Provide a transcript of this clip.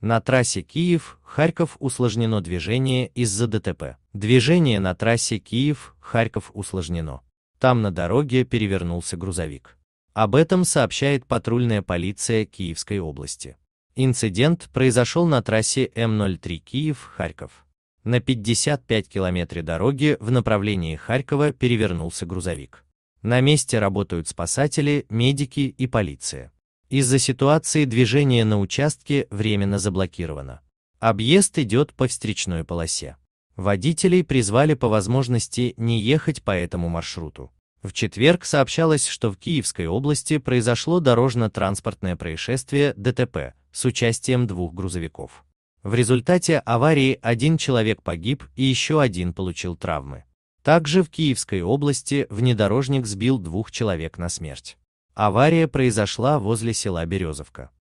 На трассе Киев-Харьков усложнено движение из-за ДТП. Движение на трассе Киев-Харьков усложнено. Там на дороге перевернулся грузовик. Об этом сообщает патрульная полиция Киевской области. Инцидент произошел на трассе М03 Киев-Харьков. На 55 километре дороги в направлении Харькова перевернулся грузовик. На месте работают спасатели, медики и полиция. Из-за ситуации движение на участке временно заблокировано. Объезд идет по встречной полосе. Водителей призвали по возможности не ехать по этому маршруту. В четверг сообщалось, что в Киевской области произошло дорожно-транспортное происшествие ДТП с участием двух грузовиков. В результате аварии один человек погиб и еще один получил травмы. Также в Киевской области внедорожник сбил двух человек на смерть. Авария произошла возле села Березовка.